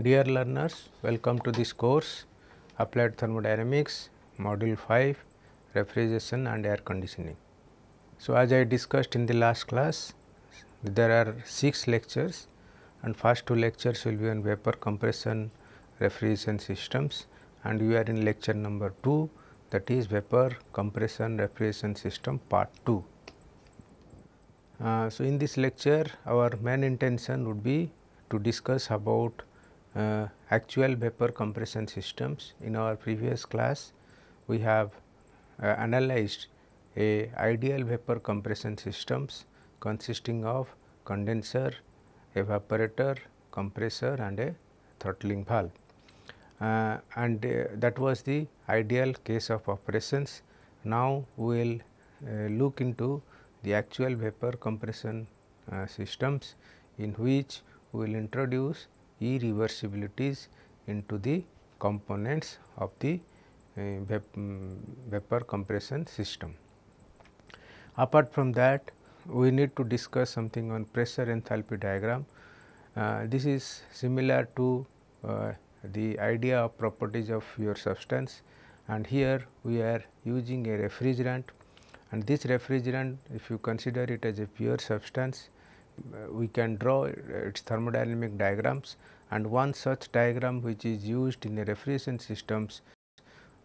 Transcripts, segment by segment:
Dear learners, welcome to this course Applied Thermodynamics Module 5 Refrigeration and Air Conditioning. So, as I discussed in the last class, there are 6 lectures and first two lectures will be on vapor compression refrigeration systems and we are in lecture number 2 that is vapor compression refrigeration system part 2. Uh, so, in this lecture our main intention would be to discuss about uh, actual vapor compression systems. In our previous class, we have uh, analyzed a ideal vapor compression systems consisting of condenser, evaporator, compressor and a throttling valve. Uh, and uh, that was the ideal case of operations. Now, we will uh, look into the actual vapor compression uh, systems in which we will introduce irreversibilities into the components of the uh, vap mm, vapor compression system. Apart from that, we need to discuss something on pressure enthalpy diagram. Uh, this is similar to uh, the idea of properties of your substance and here we are using a refrigerant and this refrigerant if you consider it as a pure substance we can draw its thermodynamic diagrams and one such diagram which is used in the refrigeration systems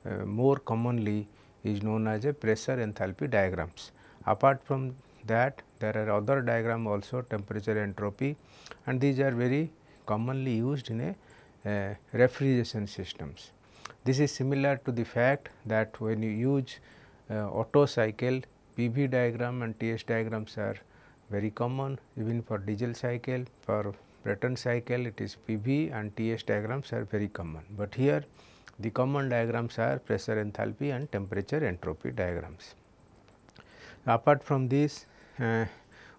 uh, more commonly is known as a pressure enthalpy diagrams. Apart from that there are other diagram also temperature entropy and these are very commonly used in a uh, refrigeration systems. This is similar to the fact that when you use uh, Otto cycle PV diagram and TS diagrams are very common even for diesel cycle, for Breton cycle it is PV and TS diagrams are very common. But here the common diagrams are pressure enthalpy and temperature entropy diagrams. Apart from this uh,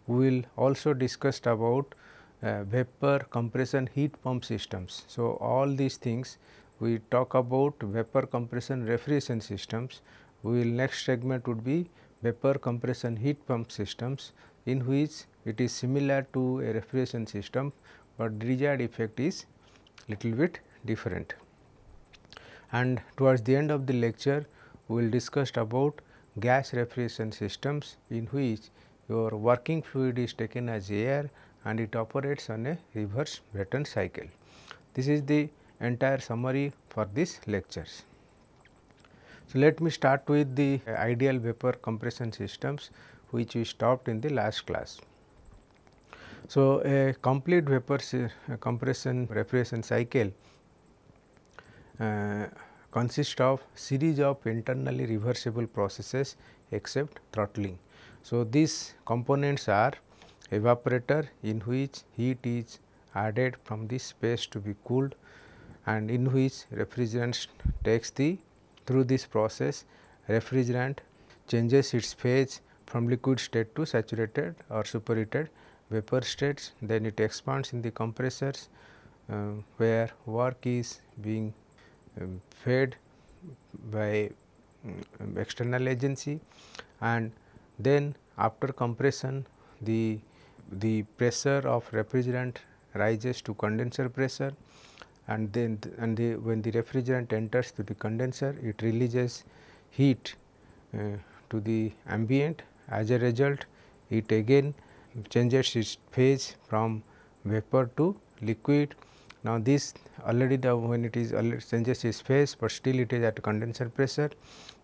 we will also discuss about uh, vapor compression heat pump systems. So, all these things we talk about vapor compression refrigeration systems, we will next segment would be vapor compression heat pump systems in which it is similar to a refrigeration system, but desired effect is little bit different. And towards the end of the lecture, we will discuss about gas refrigeration systems in which your working fluid is taken as air and it operates on a reverse Brayton cycle. This is the entire summary for this lectures. So, let me start with the ideal vapor compression systems which we stopped in the last class. So, a complete vapor compression refrigeration cycle uh, consists of series of internally reversible processes except throttling. So, these components are evaporator in which heat is added from the space to be cooled and in which refrigerant takes the through this process refrigerant changes its phase from liquid state to saturated or superheated vapor states then it expands in the compressors uh, where work is being um, fed by um, external agency and then after compression the the pressure of refrigerant rises to condenser pressure and then th and the when the refrigerant enters to the condenser it releases heat uh, to the ambient as a result, it again changes its phase from vapor to liquid. Now, this already the when it is changes its phase, but still it is at condenser pressure.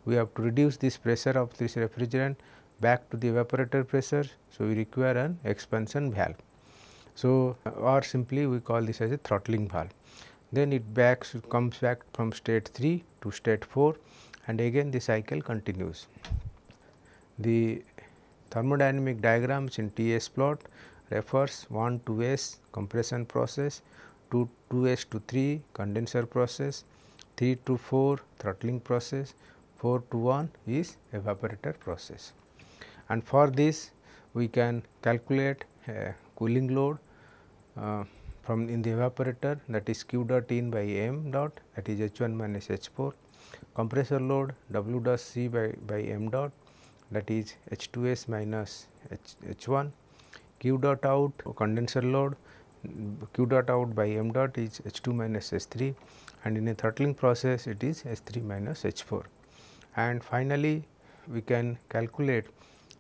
We have to reduce this pressure of this refrigerant back to the evaporator pressure. So, we require an expansion valve. So, or simply we call this as a throttling valve. Then it backs comes back from state 3 to state 4 and again the cycle continues. The Thermodynamic diagrams in TS plot refers 1 to S compression process, 2 to S to 3 condenser process, 3 to 4 throttling process, 4 to 1 is evaporator process. And for this we can calculate cooling load uh, from in the evaporator that is q dot in by m dot that is h 1 minus h 4 compressor load w dot c by, by m dot that is H2S minus H, H1, Q dot out condenser load Q dot out by M dot is H2 minus H3 and in a throttling process it is H3 minus H4. And finally, we can calculate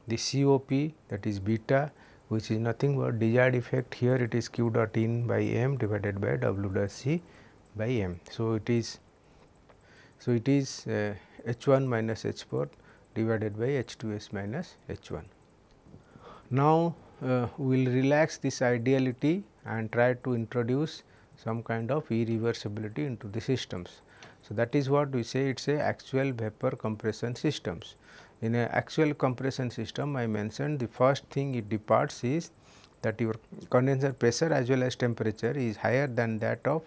the COP that is beta which is nothing but desired effect here it is Q dot in by M divided by W dot C by M. So, it is so it is uh, H1 minus H4 divided by H 2 S minus H 1. Now, uh, we will relax this ideality and try to introduce some kind of irreversibility into the systems. So, that is what we say it is a actual vapor compression systems. In a actual compression system I mentioned the first thing it departs is that your condenser pressure as well as temperature is higher than that of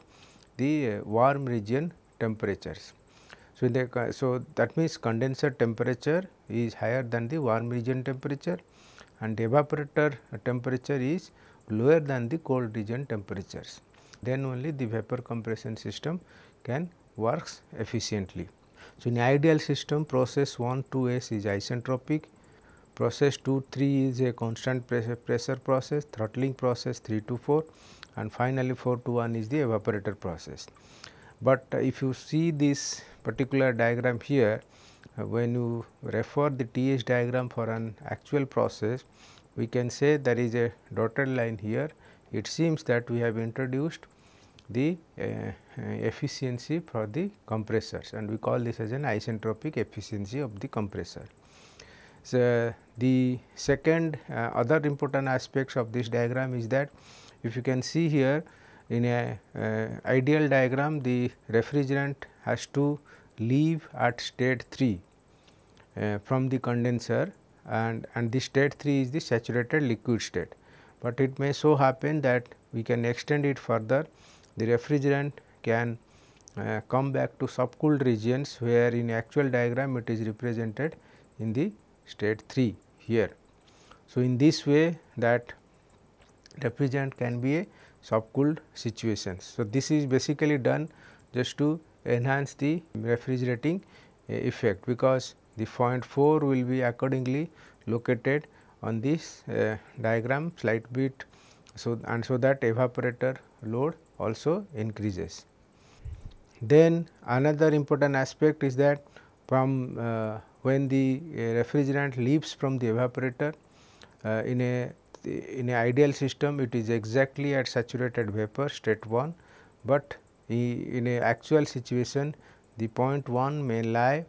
the uh, warm region temperatures. So, so that means condenser temperature is higher than the warm region temperature and evaporator temperature is lower than the cold region temperatures. Then only the vapor compression system can works efficiently. So, in ideal system process 1 2s is isentropic, process 2 3 is a constant pressure, pressure process, throttling process 3 to 4 and finally 4 to 1 is the evaporator process. But uh, if you see this particular diagram here, uh, when you refer the TH diagram for an actual process, we can say there is a dotted line here. It seems that we have introduced the uh, efficiency for the compressors and we call this as an isentropic efficiency of the compressor. So, the second uh, other important aspects of this diagram is that if you can see here in a uh, ideal diagram the refrigerant has two leave at state 3 uh, from the condenser and, and this state 3 is the saturated liquid state. But it may so happen that we can extend it further, the refrigerant can uh, come back to subcooled regions where in actual diagram it is represented in the state 3 here. So, in this way that refrigerant can be a subcooled situation. So, this is basically done just to enhance the refrigerating uh, effect because the point 4 will be accordingly located on this uh, diagram slight bit. So, and so that evaporator load also increases. Then another important aspect is that from uh, when the uh, refrigerant leaves from the evaporator uh, in a in a ideal system it is exactly at saturated vapor state 1, but in a actual situation the point 1 may lie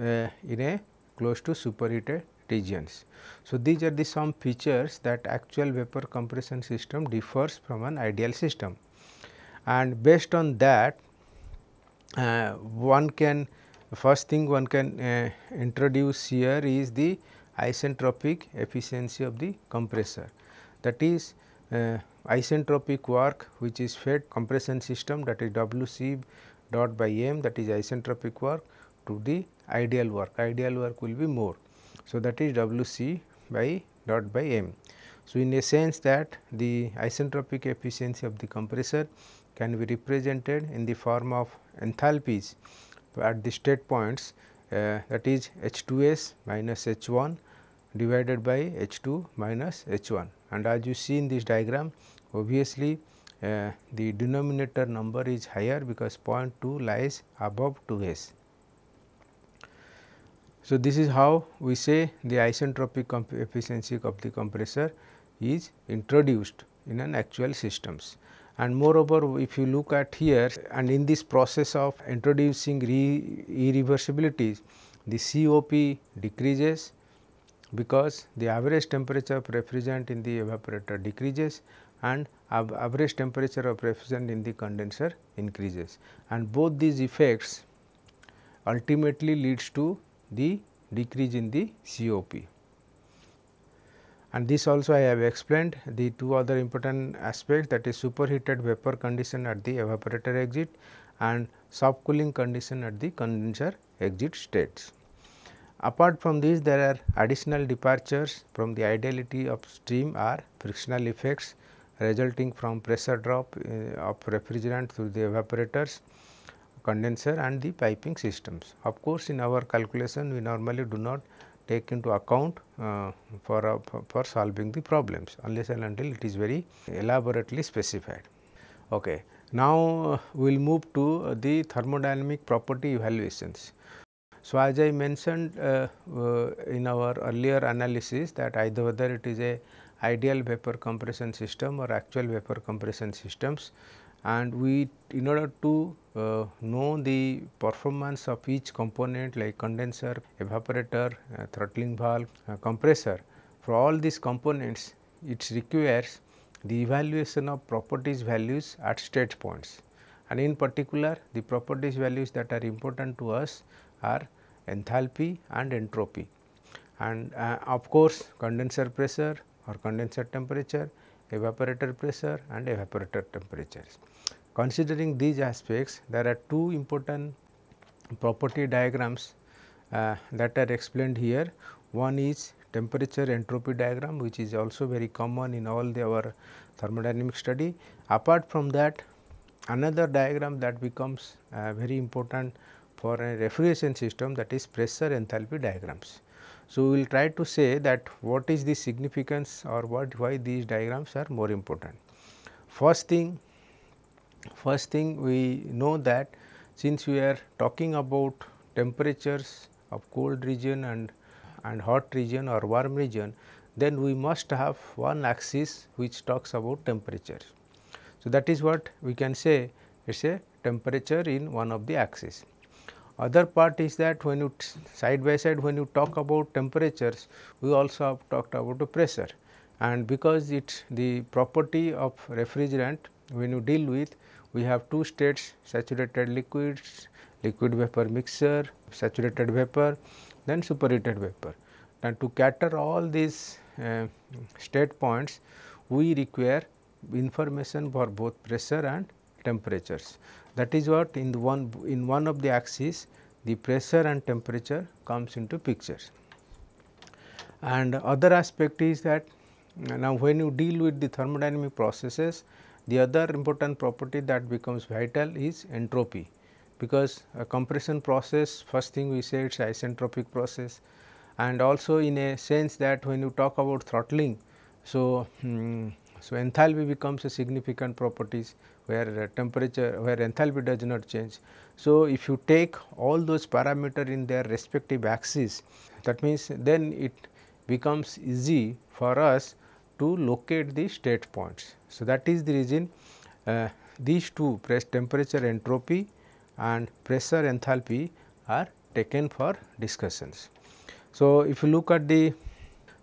uh, in a close to superheated regions. So, these are the some features that actual vapor compression system differs from an ideal system and based on that uh, one can first thing one can uh, introduce here is the isentropic efficiency of the compressor that is uh, isentropic work which is fed compression system that is WC dot by m that is isentropic work to the ideal work, ideal work will be more. So, that is WC by dot by m. So, in a sense that the isentropic efficiency of the compressor can be represented in the form of enthalpies at the state points uh, that is H 2 s minus H 1 divided by H 2 minus H 1 and as you see in this diagram obviously uh, the denominator number is higher because 0.2 lies above 2s. So, this is how we say the isentropic efficiency of the compressor is introduced in an actual systems. And moreover, if you look at here and in this process of introducing re irreversibilities, the COP decreases because the average temperature of refrigerant in the evaporator decreases and average temperature of refrigerant in the condenser increases and both these effects ultimately leads to the decrease in the COP. And this also I have explained the two other important aspects that is superheated vapor condition at the evaporator exit and soft cooling condition at the condenser exit states. Apart from this, there are additional departures from the ideality of stream or frictional effects resulting from pressure drop uh, of refrigerant through the evaporators, condenser and the piping systems. Of course, in our calculation we normally do not take into account uh, for, uh, for solving the problems unless and until it is very elaborately specified. Okay. Now, uh, we will move to uh, the thermodynamic property evaluations. So, as I mentioned in our earlier analysis that either whether it is a ideal vapor compression system or actual vapor compression systems and we in order to uh, know the performance of each component like condenser, evaporator, uh, throttling valve, uh, compressor. For all these components it requires the evaluation of properties values at state points and in particular the properties values that are important to us are enthalpy and entropy and uh, of course condenser pressure, or condenser temperature, evaporator pressure and evaporator temperatures. Considering these aspects, there are two important property diagrams uh, that are explained here. One is temperature entropy diagram which is also very common in all the, our thermodynamic study. Apart from that another diagram that becomes uh, very important for a refrigeration system that is pressure enthalpy diagrams. So, we will try to say that what is the significance or what why these diagrams are more important. First thing, first thing we know that since we are talking about temperatures of cold region and, and hot region or warm region, then we must have one axis which talks about temperature. So, that is what we can say it is a temperature in one of the axis. Other part is that when you side by side when you talk about temperatures, we also have talked about the pressure and because it's the property of refrigerant when you deal with we have two states saturated liquids, liquid vapor mixture, saturated vapor then superheated vapor. And to cater all these uh, state points we require information for both pressure and temperatures. That is what in one in one of the axis the pressure and temperature comes into pictures. And other aspect is that uh, now when you deal with the thermodynamic processes the other important property that becomes vital is entropy because a compression process first thing we say it is isentropic process and also in a sense that when you talk about throttling. So, hmm, so, enthalpy becomes a significant properties where temperature where enthalpy does not change. So, if you take all those parameter in their respective axes that means then it becomes easy for us to locate the state points. So, that is the reason uh, these two press temperature entropy and pressure enthalpy are taken for discussions. So, if you look at the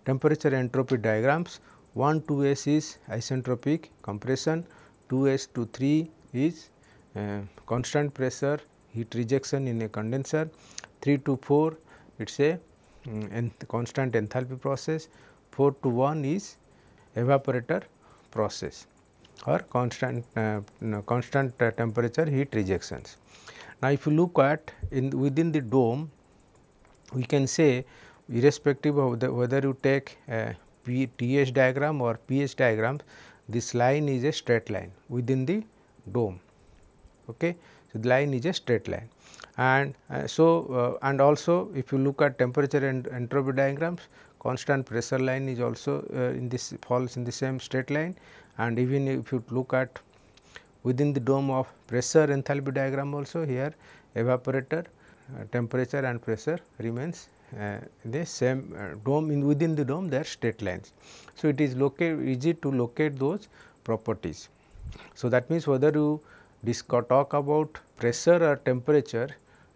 temperature entropy diagrams, 1 2s is isentropic compression, 2s to 3 is uh, constant pressure heat rejection in a condenser, 3 to 4 it is a um, mm, enth constant enthalpy process, 4 to 1 is evaporator process or constant uh, constant uh, temperature heat rejections. Now, if you look at in within the dome we can say irrespective of the whether you take a P, TH diagram or PH diagram, this line is a straight line within the dome. Okay. So, the line is a straight line and uh, so uh, and also if you look at temperature and entropy diagrams constant pressure line is also uh, in this falls in the same straight line and even if you look at within the dome of pressure enthalpy diagram also here evaporator uh, temperature and pressure remains uh, the same uh, dome in within the dome there are straight lines. So, it is locate easy to locate those properties. So, that means whether you talk about pressure or temperature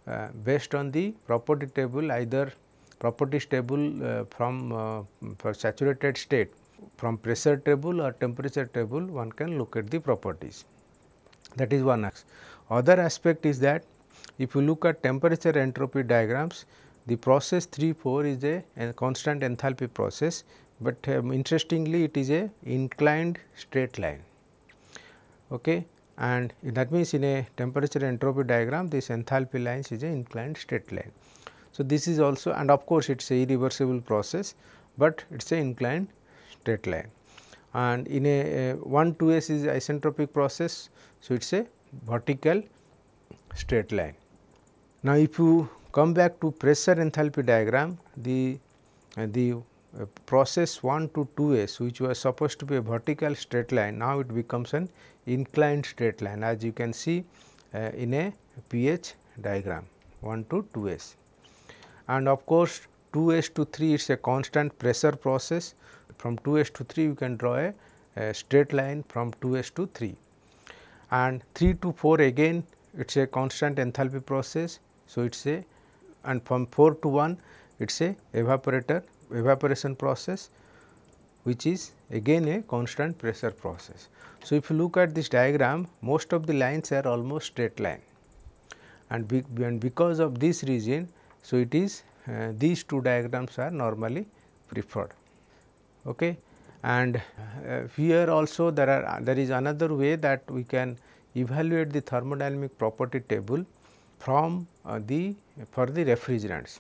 uh, based on the property table either properties table uh, from uh, saturated state from pressure table or temperature table one can look at the properties that is one axis. Other aspect is that if you look at temperature entropy diagrams the process 3 4 is a, a constant enthalpy process, but um, interestingly it is a inclined straight line. Okay. And that means, in a temperature entropy diagram this enthalpy lines is a inclined straight line. So, this is also and of course, it is a irreversible process, but it is a inclined straight line and in a, a 1 2 s is isentropic process. So, it is a vertical straight line. Now, if you Come back to pressure enthalpy diagram, the, uh, the uh, process 1 to 2s which was supposed to be a vertical straight line, now it becomes an inclined straight line as you can see uh, in a pH diagram 1 to 2s. And of course, 2s to 3 is a constant pressure process, from 2s to 3 you can draw a, a straight line from 2s to 3 and 3 to 4 again it is a constant enthalpy process. So, it is a and from 4 to 1 it is a evaporator evaporation process which is again a constant pressure process. So, if you look at this diagram most of the lines are almost straight line and, be, and because of this region. So, it is uh, these two diagrams are normally preferred. Okay. And uh, here also there are there is another way that we can evaluate the thermodynamic property table from uh, the for the refrigerants.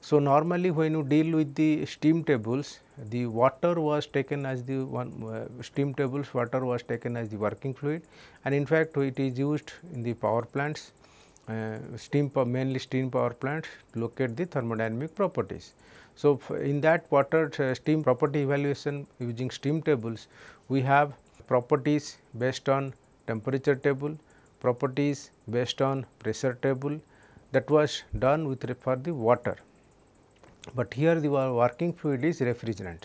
So, normally when you deal with the steam tables, the water was taken as the one uh, steam tables water was taken as the working fluid and in fact it is used in the power plants, uh, steam mainly steam power plants to locate the thermodynamic properties. So, in that water uh, steam property evaluation using steam tables, we have properties based on temperature table, properties based on pressure table, that was done with for the water, but here the working fluid is refrigerant.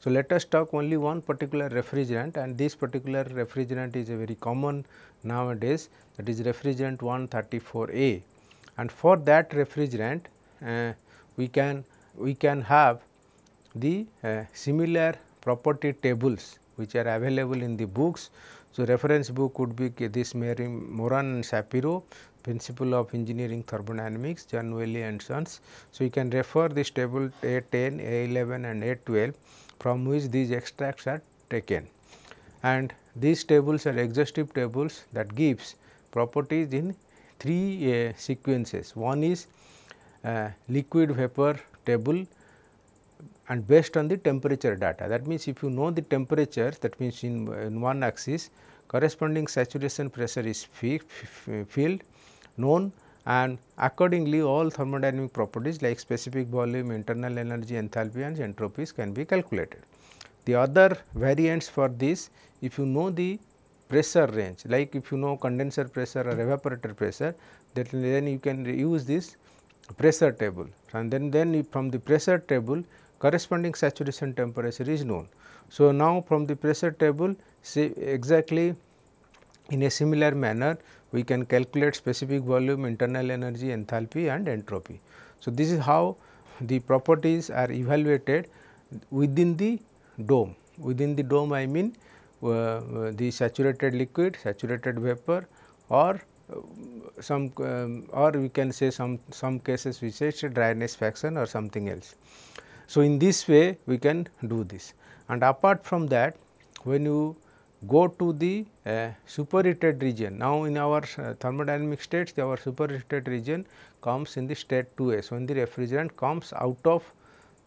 So, let us talk only one particular refrigerant and this particular refrigerant is a very common nowadays that is refrigerant 134A and for that refrigerant uh, we can we can have the uh, similar property tables which are available in the books. So, reference book would be this Mary Moran and Shapiro. Principle of Engineering Thermodynamics, John and Sons. So, you can refer this table A10, A11 and A12 from which these extracts are taken. And these tables are exhaustive tables that gives properties in three uh, sequences. One is uh, liquid vapor table and based on the temperature data. That means, if you know the temperature that means in, in one axis corresponding saturation pressure is filled known and accordingly all thermodynamic properties like specific volume, internal energy, enthalpy and entropies can be calculated. The other variants for this if you know the pressure range like if you know condenser pressure or evaporator pressure that then you can use this pressure table and then, then from the pressure table corresponding saturation temperature is known. So, now from the pressure table say exactly in a similar manner we can calculate specific volume, internal energy, enthalpy and entropy. So, this is how the properties are evaluated within the dome. Within the dome I mean uh, uh the saturated liquid, saturated vapor or uh, some um, or we can say some some cases we say dryness fraction or something else. So, in this way we can do this and apart from that when you go to the uh, superheated region. Now, in our uh, thermodynamic states our superheated region comes in the state 2s when the refrigerant comes out of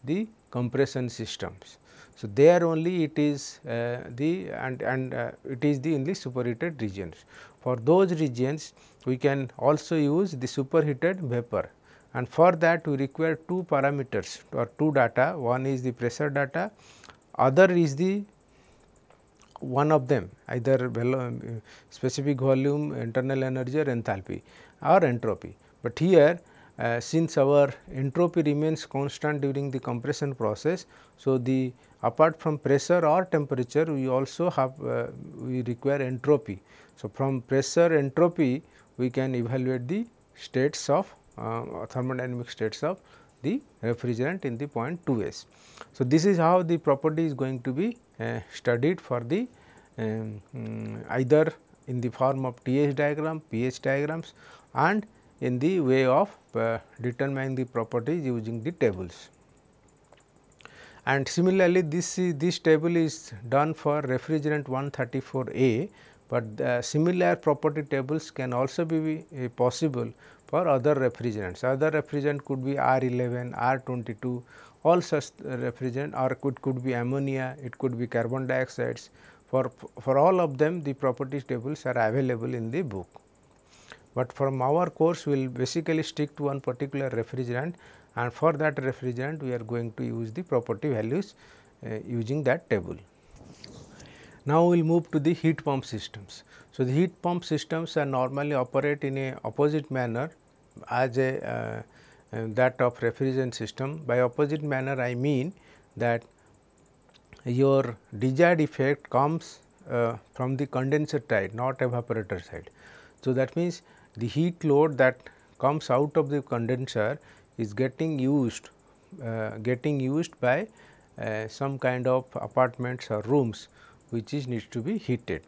the compression systems. So, there only it is uh, the and, and uh, it is the in the superheated regions. For those regions we can also use the superheated vapor and for that we require two parameters or two data one is the pressure data other is the one of them either specific volume, internal energy or enthalpy or entropy. But here uh, since our entropy remains constant during the compression process. So, the apart from pressure or temperature we also have uh, we require entropy. So, from pressure entropy we can evaluate the states of uh, thermodynamic states of the refrigerant in the point 2s. So, this is how the property is going to be uh, studied for the um, mm, either in the form of TH diagram, pH diagrams and in the way of uh, determining the properties using the tables. And similarly, this is, this table is done for refrigerant 134A, but similar property tables can also be uh, possible for other refrigerants. Other refrigerant could be R11, R22, all such refrigerant or it could be ammonia, it could be carbon dioxides. For, for all of them the properties tables are available in the book. But from our course we will basically stick to one particular refrigerant and for that refrigerant we are going to use the property values uh, using that table. Now, we will move to the heat pump systems. So, the heat pump systems are normally operate in a opposite manner as a, uh, uh, that of refrigerant system. By opposite manner I mean that your desired effect comes uh, from the condenser side not evaporator side. So, that means, the heat load that comes out of the condenser is getting used uh, getting used by uh, some kind of apartments or rooms which is needs to be heated.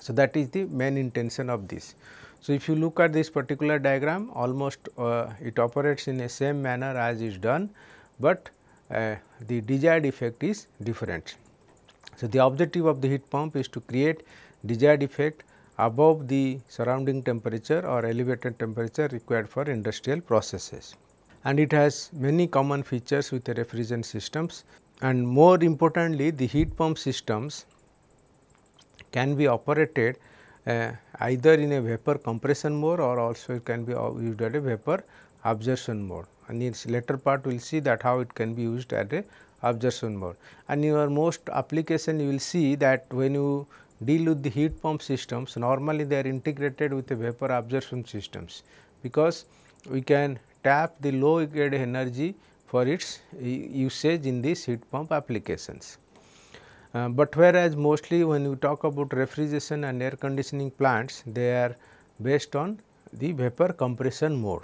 So, that is the main intention of this. So, if you look at this particular diagram almost uh, it operates in the same manner as is done, but uh, the desired effect is different. So, the objective of the heat pump is to create desired effect above the surrounding temperature or elevated temperature required for industrial processes. And it has many common features with the refrigerant systems and more importantly the heat pump systems can be operated uh, either in a vapor compression mode or also it can be uh, used at a vapor absorption mode and in later part we will see that how it can be used at a absorption mode. And in your most application you will see that when you deal with the heat pump systems normally they are integrated with the vapor absorption systems because we can tap the low grade energy for its usage in these heat pump applications. Uh, but whereas mostly when you talk about refrigeration and air conditioning plants, they are based on the vapor compression mode.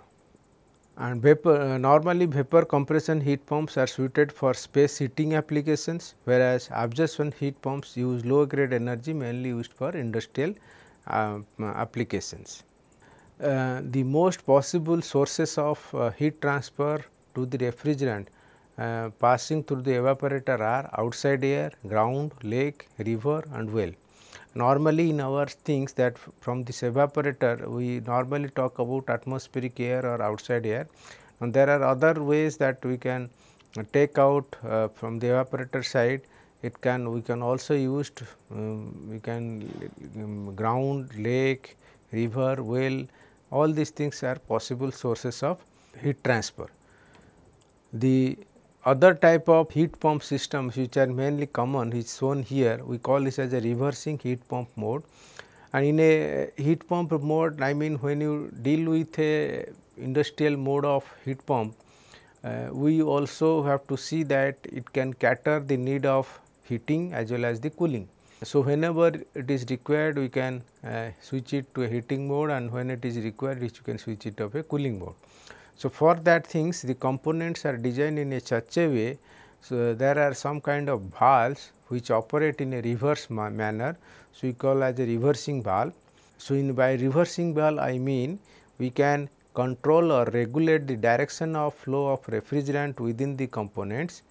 And vapor, uh, normally vapor compression heat pumps are suited for space heating applications, whereas absorption heat pumps use low grade energy mainly used for industrial um, uh, applications. the most possible sources of uh, heat transfer to the refrigerant uh, passing through the evaporator are outside air, ground, lake, river and well. Normally in our things that from this evaporator we normally talk about atmospheric air or outside air and there are other ways that we can take out uh, from the evaporator side it can we can also use um, we can um, ground, lake, river, well all these things are possible sources of heat transfer. The other type of heat pump systems which are mainly common is shown here we call this as a reversing heat pump mode and in a heat pump mode I mean when you deal with a industrial mode of heat pump uh, we also have to see that it can cater the need of heating as well as the cooling. So, whenever it is required we can uh, switch it to a heating mode and when it is required we can switch it to a cooling mode. So, for that things the components are designed in a such a way, so there are some kind of valves which operate in a reverse ma manner, so we call as a reversing valve. So, in by reversing valve I mean we can control or regulate the direction of flow of refrigerant within the components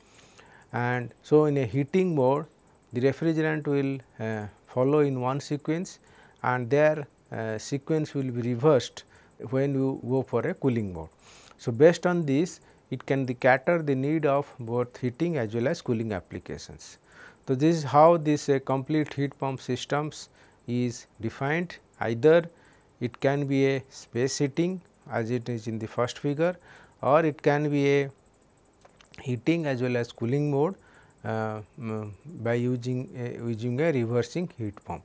and so in a heating mode the refrigerant will uh, follow in one sequence and their uh, sequence will be reversed when you go for a cooling mode. So, based on this it can cater the need of both heating as well as cooling applications. So, this is how this uh, complete heat pump systems is defined either it can be a space heating as it is in the first figure or it can be a heating as well as cooling mode uh, by using a, uh, using a reversing heat pump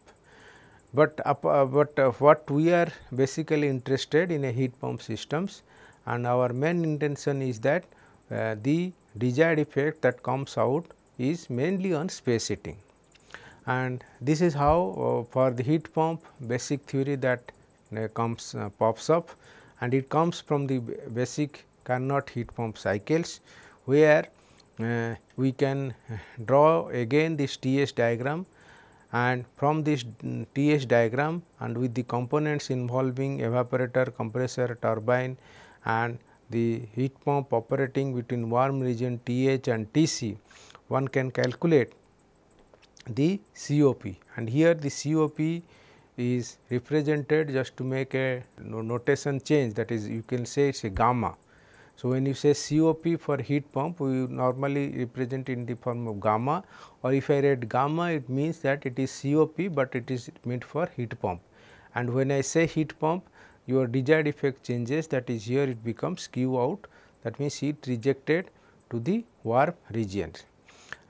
but, up, uh, but uh, what we are basically interested in a heat pump systems and our main intention is that uh, the desired effect that comes out is mainly on space heating. And this is how uh, for the heat pump basic theory that uh, comes uh, pops up and it comes from the basic Carnot heat pump cycles where we can draw again this T S diagram and from this TH diagram and with the components involving evaporator, compressor, turbine and the heat pump operating between warm region TH and TC, one can calculate the COP and here the COP is represented just to make a notation change that is you can say it is a gamma so, when you say COP for heat pump, we normally represent in the form of gamma or if I write gamma, it means that it is COP, but it is meant for heat pump. And when I say heat pump, your desired effect changes that is here it becomes Q out that means heat rejected to the warm region.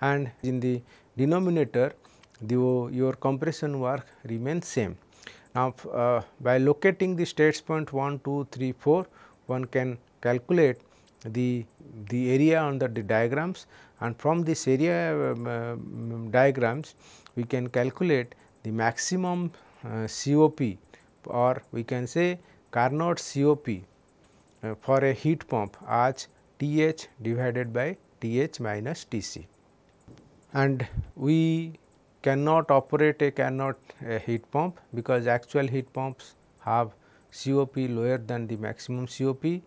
And in the denominator, the, your compression work remains same. Now, uh, by locating the states point 1, 2, 3, 4, one can calculate the, the area under the diagrams and from this area um, um, diagrams we can calculate the maximum uh, COP or we can say Carnot COP uh, for a heat pump as TH divided by TH minus TC. And we cannot operate a Carnot a heat pump because actual heat pumps have COP lower than the maximum COP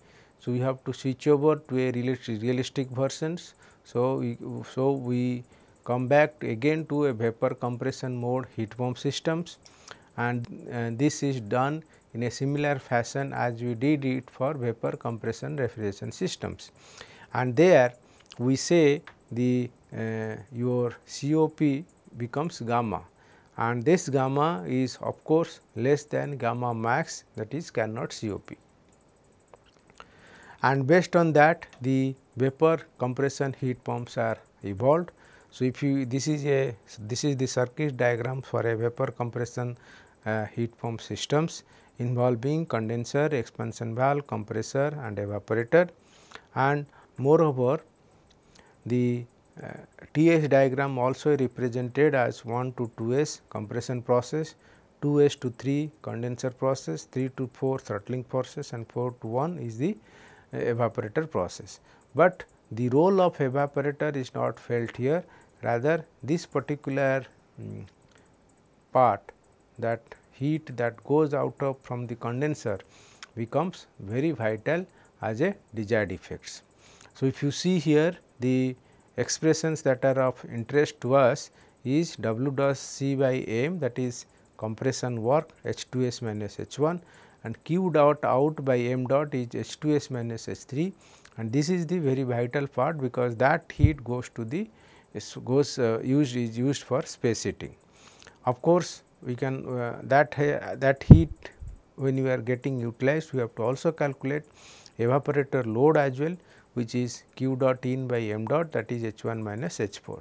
so, we have to switch over to a realistic versions. So, we, so we come back to again to a vapor compression mode heat pump systems and, and this is done in a similar fashion as we did it for vapor compression refrigeration systems. And there we say the uh, your COP becomes gamma and this gamma is of course less than gamma max that is cannot COP and based on that the vapor compression heat pumps are evolved. So, if you this is a this is the circuit diagram for a vapor compression uh, heat pump systems involving condenser, expansion valve, compressor and evaporator and moreover the uh, TS diagram also represented as 1 to 2S compression process, 2S to 3 condenser process, 3 to 4 throttling process and 4 to 1 is the evaporator process. But the role of evaporator is not felt here rather this particular um, part that heat that goes out of from the condenser becomes very vital as a desired effects. So, if you see here the expressions that are of interest to us is W dot C by m that is compression work H 2 S minus H 1 and q dot out by m dot is H2S minus H3 and this is the very vital part because that heat goes to the goes uh, used is used for space heating. Of course, we can uh, that uh, that heat when you are getting utilized we have to also calculate evaporator load as well which is q dot in by m dot that is H1 minus H4.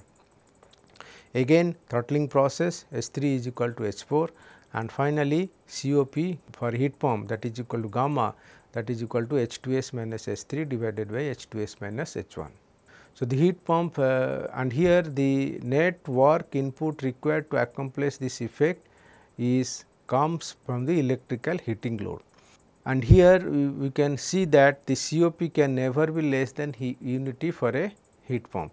Again throttling process H3 is equal to H4 and finally, COP for heat pump that is equal to gamma that is equal to H2S minus H3 divided by H2S minus H1. So, the heat pump uh, and here the net work input required to accomplish this effect is comes from the electrical heating load. And here we can see that the COP can never be less than unity for a heat pump.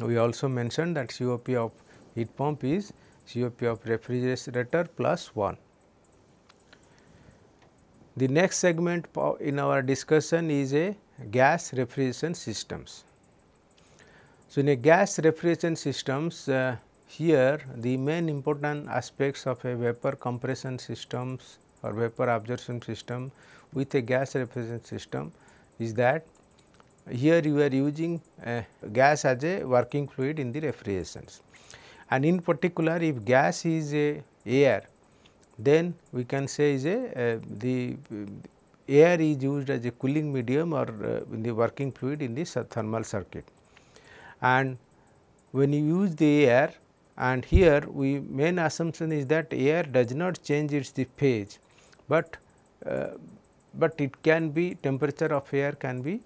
We also mentioned that COP of heat pump is COP of refrigerator plus 1. The next segment in our discussion is a gas refrigeration systems. So, in a gas refrigeration systems uh, here the main important aspects of a vapor compression systems or vapor absorption system with a gas refrigeration system is that here you are using gas as a working fluid in the refrigerations and in particular if gas is a air then we can say is a uh, the uh, air is used as a cooling medium or uh, in the working fluid in the thermal circuit. And when you use the air and here we main assumption is that air does not change its the phase, but uh, but it can be temperature of air can be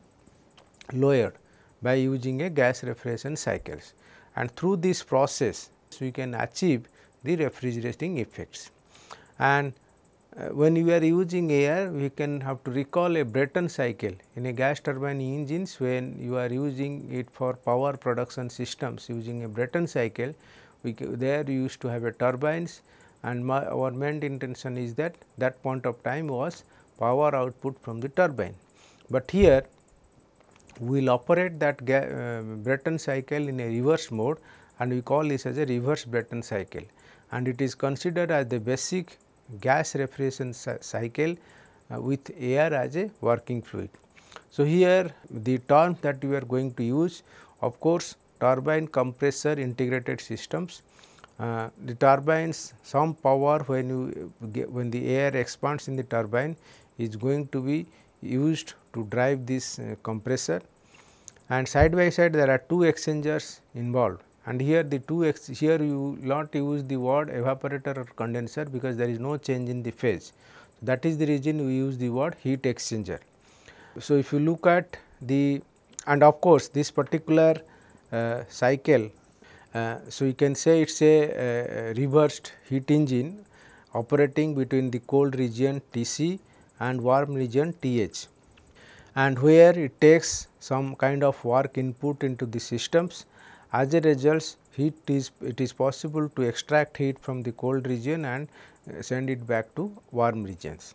lowered by using a gas refrigeration cycles. And through this process we can achieve the refrigerating effects. And uh, when you are using air, we can have to recall a Brayton cycle in a gas turbine engines when you are using it for power production systems using a Brayton cycle, we there you used to have a turbines and my, our main intention is that that point of time was power output from the turbine. But here we will operate that uh, Brayton cycle in a reverse mode and we call this as a reverse Brayton cycle and it is considered as the basic gas refrigeration cycle uh, with air as a working fluid. So, here the term that we are going to use of course, turbine compressor integrated systems. Uh, the turbines some power when you uh, get, when the air expands in the turbine is going to be used to drive this uh, compressor and side by side there are two exchangers involved and here the two ex here you not use the word evaporator or condenser because there is no change in the phase. That is the reason we use the word heat exchanger. So, if you look at the and of course, this particular uh, cycle, uh, so you can say it is a uh, reversed heat engine operating between the cold region Tc and warm region Th and where it takes some kind of work input into the systems as a result, heat is it is possible to extract heat from the cold region and uh, send it back to warm regions.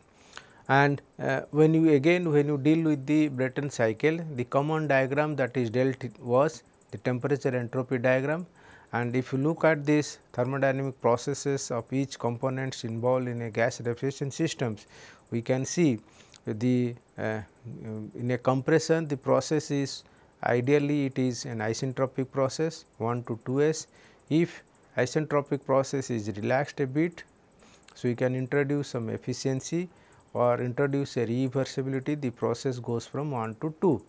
And uh, when you again when you deal with the Brayton cycle, the common diagram that is dealt was the temperature entropy diagram. And if you look at these thermodynamic processes of each components involved in a gas refrigeration systems, we can see the uh, in a compression the process is Ideally, it is an isentropic process 1 to 2s. If isentropic process is relaxed a bit, so you can introduce some efficiency or introduce a reversibility, the process goes from 1 to 2.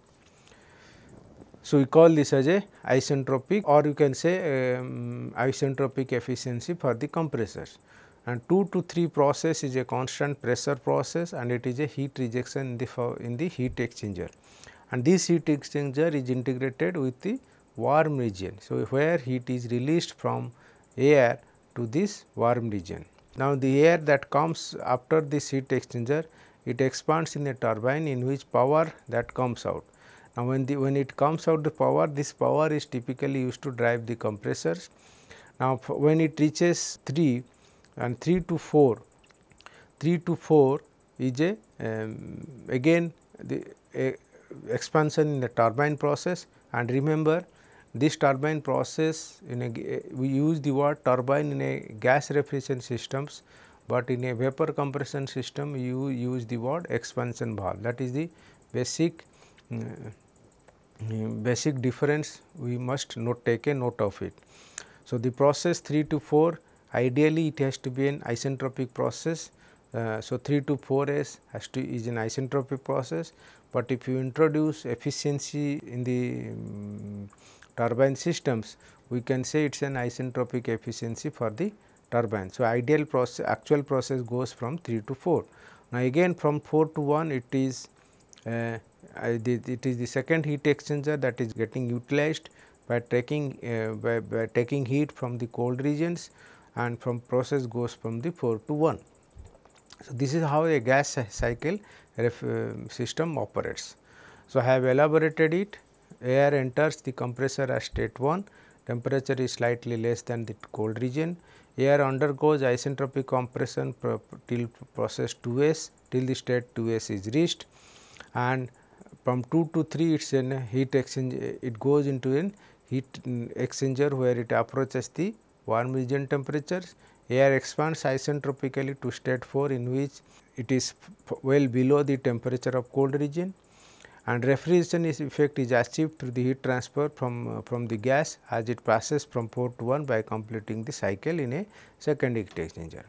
So, we call this as a isentropic or you can say um, isentropic efficiency for the compressors and 2 to 3 process is a constant pressure process and it is a heat rejection in the, in the heat exchanger and this heat exchanger is integrated with the warm region. So, where heat is released from air to this warm region. Now, the air that comes after this heat exchanger it expands in a turbine in which power that comes out. Now, when the when it comes out the power this power is typically used to drive the compressors. Now, when it reaches 3 and 3 to 4, 3 to 4 is a um, again the a, expansion in the turbine process and remember this turbine process in a, we use the word turbine in a gas refrigeration systems, but in a vapor compression system you use the word expansion valve that is the basic mm, uh, basic difference we must not take a note of it. So, the process 3 to 4 ideally it has to be an isentropic process. Uh, so, 3 to 4 is has to is an isentropic process but if you introduce efficiency in the um, turbine systems, we can say it is an isentropic efficiency for the turbine. So, ideal process actual process goes from 3 to 4. Now, again from 4 to 1 it is uh, it is the second heat exchanger that is getting utilized by taking uh, by, by taking heat from the cold regions and from process goes from the 4 to 1. So, this is how a gas cycle uh, system operates. So, I have elaborated it air enters the compressor at state 1 temperature is slightly less than the cold region air undergoes isentropic compression pro till process 2s till the state 2s is reached and from 2 to 3 it is in heat exchange it goes into an heat mm, exchanger where it approaches the warm region temperatures air expands isentropically to state 4 in which it is well below the temperature of cold region and refrigeration is effect is achieved through the heat transfer from, uh, from the gas as it passes from port to 1 by completing the cycle in a second heat exchanger.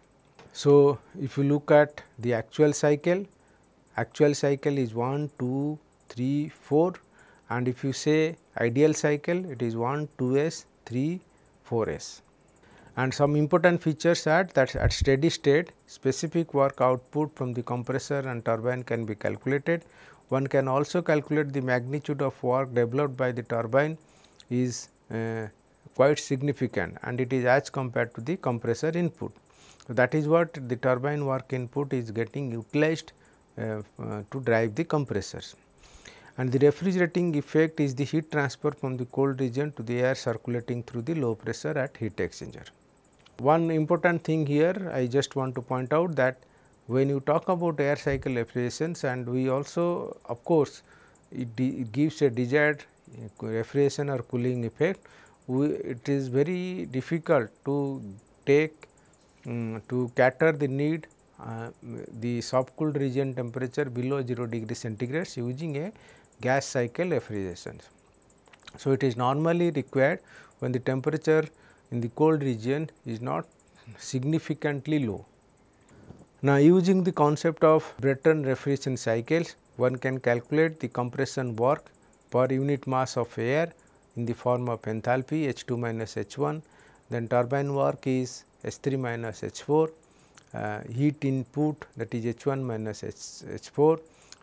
So, if you look at the actual cycle, actual cycle is 1, 2, 3, 4 and if you say ideal cycle it is 1, 2s, 3, 4s and some important features are that at steady state specific work output from the compressor and turbine can be calculated. One can also calculate the magnitude of work developed by the turbine is uh, quite significant and it is as compared to the compressor input. So, that is what the turbine work input is getting utilized uh, uh, to drive the compressors. And the refrigerating effect is the heat transfer from the cold region to the air circulating through the low pressure at heat exchanger. One important thing here I just want to point out that when you talk about air cycle refrigerations and we also of course, it, it gives a desired uh, refrigeration or cooling effect, we, it is very difficult to take um, to cater the need uh, the soft cooled region temperature below 0 degree centigrade using a gas cycle refrigeration. So, it is normally required when the temperature in the cold region is not significantly low. Now, using the concept of Breton refrigeration cycles, one can calculate the compression work per unit mass of air in the form of enthalpy H2 minus H1, then turbine work is H3 minus H4, uh, heat input that is H1 minus H, 4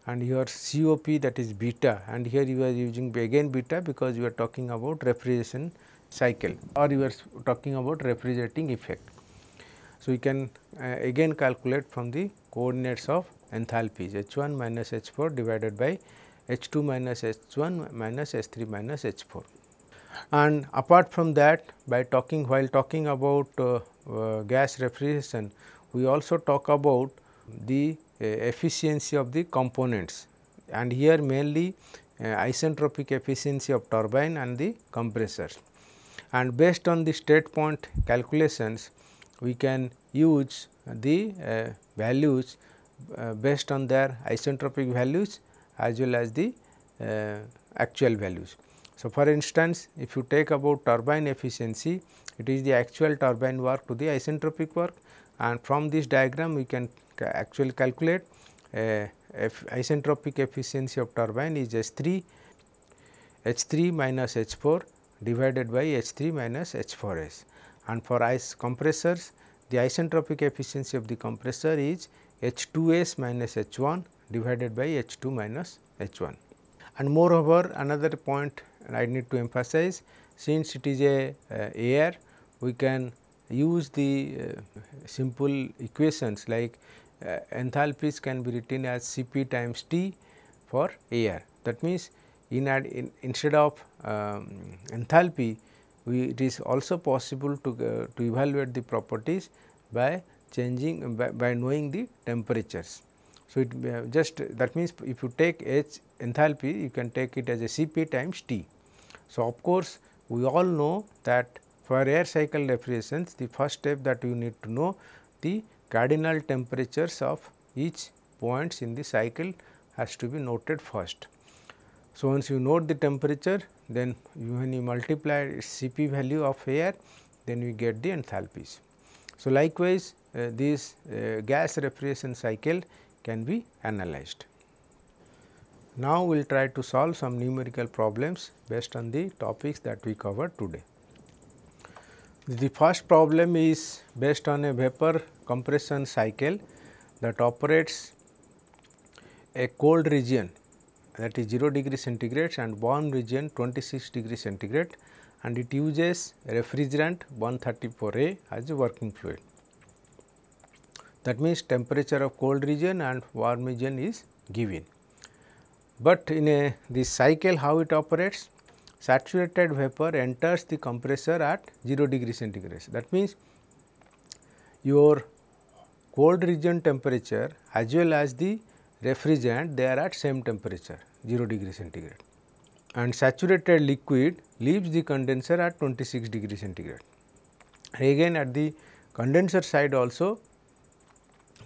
and your COP that is beta and here you are using again beta because you are talking about refrigeration cycle or you are talking about refrigerating effect. So, we can uh, again calculate from the coordinates of enthalpies H1 minus H4 divided by H2 minus H1 minus H3 minus H4. And apart from that by talking while talking about uh, uh, gas refrigeration, we also talk about the uh, efficiency of the components and here mainly uh, isentropic efficiency of turbine and the compressors and based on the state point calculations we can use the uh, values uh, based on their isentropic values as well as the uh, actual values. So, for instance, if you take about turbine efficiency, it is the actual turbine work to the isentropic work and from this diagram we can ca actually calculate uh, if isentropic efficiency of turbine is H 3, H 3 minus H 4 divided by H 3 minus H 4 S and for ice compressors the isentropic efficiency of the compressor is H 2 S minus H 1 divided by H 2 minus H 1. And moreover another point I need to emphasize since it is a uh, air we can use the uh, simple equations like uh, enthalpies can be written as Cp times T for air. That means, in, ad, in instead of um, enthalpy, we it is also possible to, uh, to evaluate the properties by changing by, by knowing the temperatures. So, it uh, just that means if you take H enthalpy, you can take it as a Cp times T. So, of course, we all know that for air cycle refrigerants, the first step that you need to know the cardinal temperatures of each points in the cycle has to be noted first. So, once you note the temperature, then when you multiply Cp value of air then we get the enthalpies. So, likewise uh, this uh, gas refrigeration cycle can be analyzed. Now, we will try to solve some numerical problems based on the topics that we covered today. The first problem is based on a vapor compression cycle that operates a cold region that is 0 degree centigrade and warm region 26 degree centigrade and it uses refrigerant 134A as a working fluid. That means, temperature of cold region and warm region is given. But in a this cycle how it operates? Saturated vapor enters the compressor at 0 degree centigrade. That means, your cold region temperature as well as the refrigerant they are at same temperature. 0 degree centigrade and saturated liquid leaves the condenser at 26 degree centigrade. Again at the condenser side also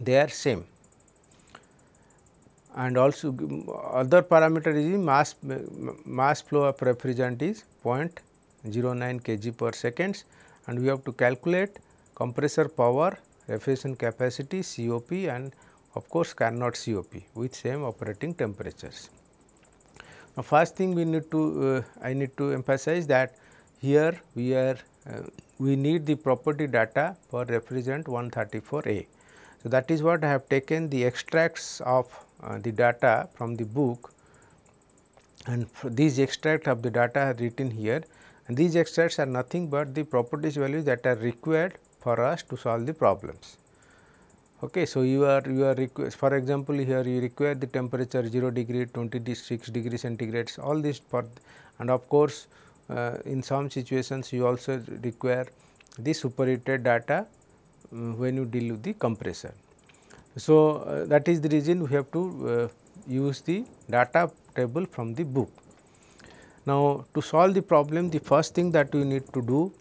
they are same and also other parameter is mass mass flow of refrigerant is 0.09 kg per seconds and we have to calculate compressor power, refrigeration capacity COP and of course, Carnot COP with same operating temperatures. Now, first thing we need to uh, I need to emphasize that here we are uh, we need the property data for refrigerant 134A. So, that is what I have taken the extracts of uh, the data from the book and these extracts of the data are written here and these extracts are nothing but the properties values that are required for us to solve the problems. Okay, so you are you are request for example here you require the temperature 0 degree, 26 degree centigrades, all this for and of course uh, in some situations you also require the superheated data um, when you deal with the compressor. So uh, that is the reason we have to uh, use the data table from the book. Now to solve the problem the first thing that we need to do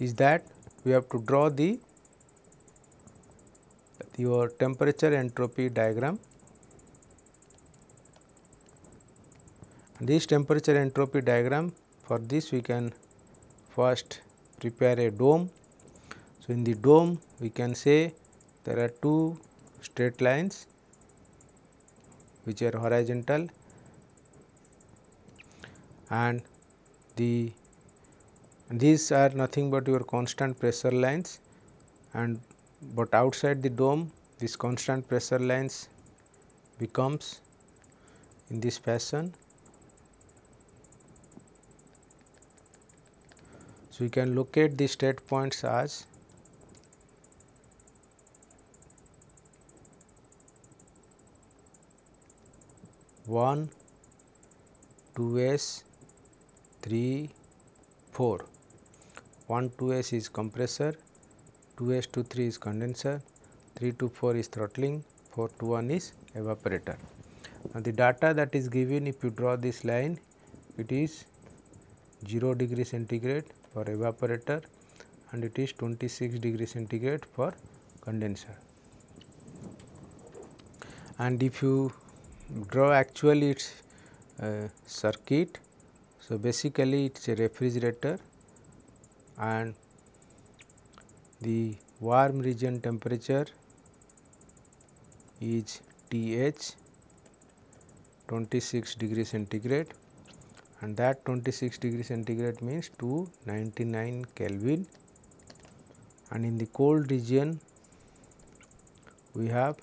is that we have to draw the your temperature entropy diagram. This temperature entropy diagram for this we can first prepare a dome. So, in the dome we can say there are two straight lines which are horizontal and the these are nothing but your constant pressure lines and but outside the dome this constant pressure lines becomes in this fashion. So, we can locate the state points as one, two S, three, four. One two S is compressor 2s 3 is condenser, 3 to 4 is throttling, 4 to 1 is evaporator. Now, the data that is given if you draw this line it is 0 degree centigrade for evaporator and it is 26 degree centigrade for condenser. And if you draw actually its uh, circuit, so basically it is a refrigerator and the warm region temperature is TH 26 degree centigrade and that 26 degree centigrade means 299 Kelvin and in the cold region we have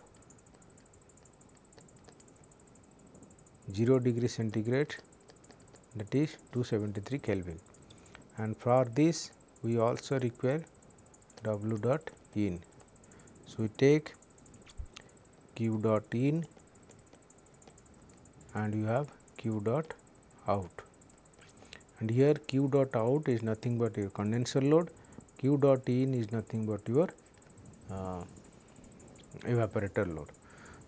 0 degree centigrade that is 273 Kelvin and for this we also require w dot in. So, we take q dot in and you have q dot out and here q dot out is nothing but your condenser load q dot in is nothing but your uh, evaporator load.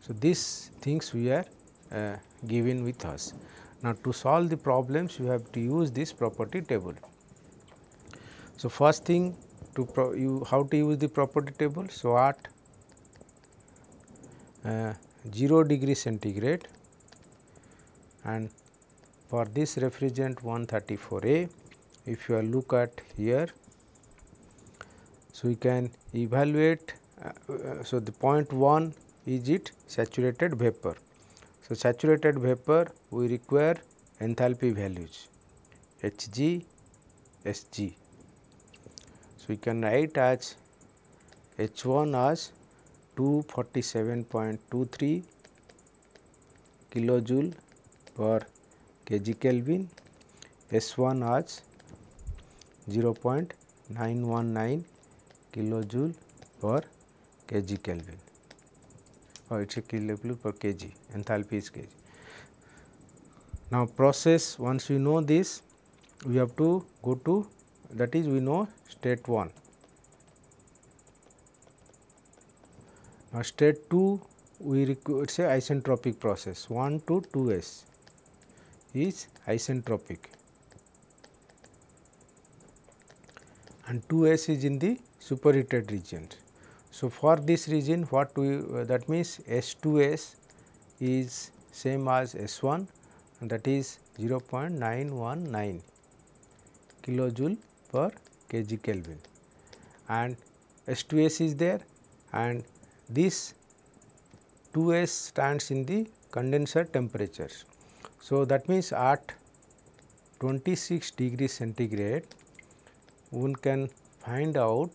So, these things we are uh, given with us. Now, to solve the problems you have to use this property table. So, first thing to pro you how to use the property table. So, at uh, 0 degree centigrade and for this refrigerant 134A if you look at here. So, we can evaluate uh, so the point 1 is it saturated vapor. So, saturated vapor we require enthalpy values Hg, Sg we can write as H 1 as 247.23 kilojoule per kg Kelvin, S 1 as 0.919 kilojoule per kg Kelvin or oh, it is a kilojoule per kg enthalpy is kg. Now, process once we know this we have to go to that is we know state 1. Now, state 2 we require say isentropic process 1 to 2s is isentropic and 2s is in the superheated region. So, for this region what we uh, that means S2s is same as S1 and that is 0.919 kilojoule per kg Kelvin and s 2s is there and this 2S stands in the condenser temperatures. So, that means at 26 degree centigrade one can find out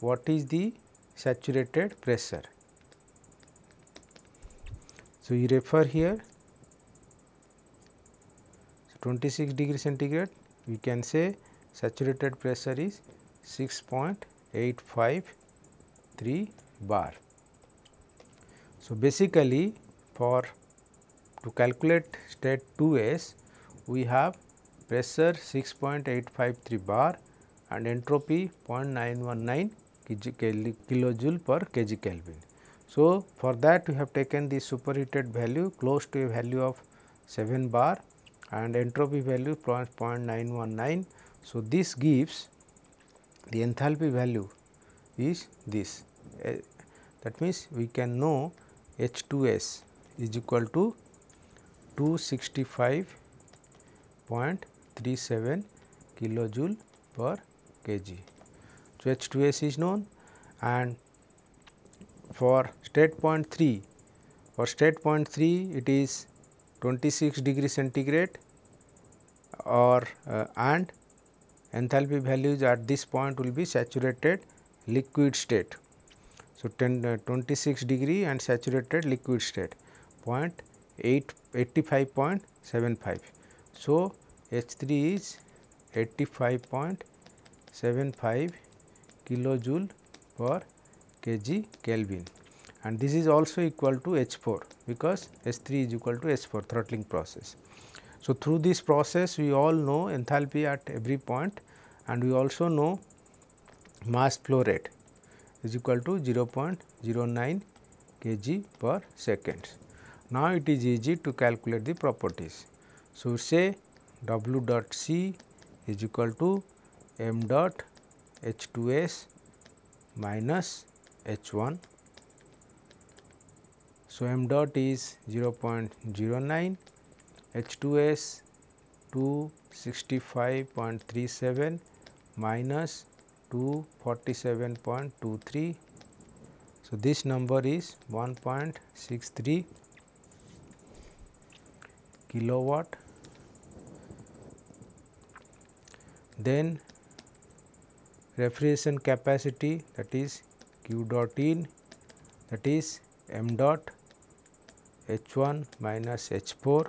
what is the saturated pressure. So, you refer here so 26 degree centigrade we can say saturated pressure is 6.853 bar. So, basically for to calculate state 2s we have pressure 6.853 bar and entropy 0.919 kilojoule per kg Kelvin. So, for that we have taken the superheated value close to a value of 7 bar and entropy value 0.919 so, this gives the enthalpy value is this uh, that means, we can know H 2 S is equal to 265.37 kilojoule per kg. So, H 2 S is known and for state point 3 for state point 3 it is 26 degree centigrade or uh, and enthalpy values at this point will be saturated liquid state. So, 10, uh, 26 degree and saturated liquid state 85.75. So, H3 is 85.75 kilojoule per kg Kelvin and this is also equal to H4 because H3 is equal to H4 throttling process. So, through this process we all know enthalpy at every point and we also know mass flow rate is equal to 0.09 kg per second. Now, it is easy to calculate the properties. So, say W dot C is equal to m dot H 2 S minus H 1. So, m dot is 0.09 H2S 265.37 minus 247.23. So, this number is 1.63 kilowatt. Then refrigeration capacity that is Q dot in that is m dot H1 minus H4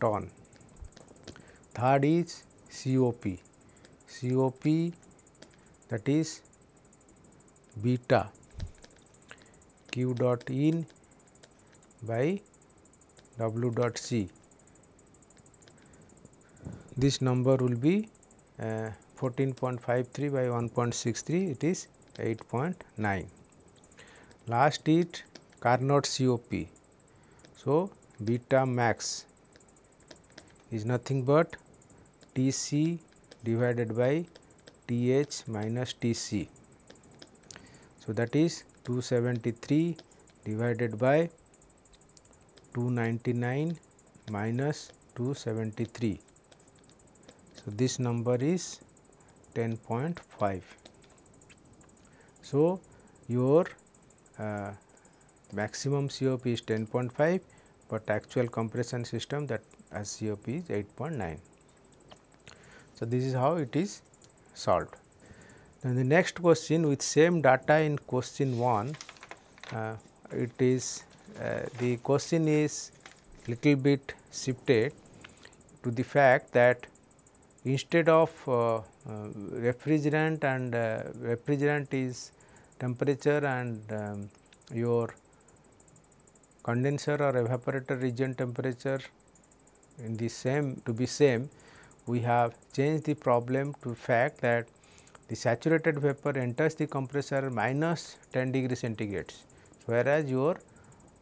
ton. Third is COP, COP that is beta q dot in by w dot c. This number will be uh, 14.53 by 1.63 it is 8.9. Last is Carnot COP. So, beta max is nothing but T c divided by T h minus T c. So, that is 273 divided by 299 minus 273. So, this number is 10.5. So, your uh, maximum COP is 10.5, but actual compression system that as COP is 8.9. So, this is how it is solved. Then the next question with same data in question 1, uh, it is uh, the question is little bit shifted to the fact that instead of uh, uh refrigerant and uh, refrigerant is temperature and um, your condenser or evaporator region temperature in the same to be same we have changed the problem to fact that the saturated vapor enters the compressor minus 10 degree centigrade whereas your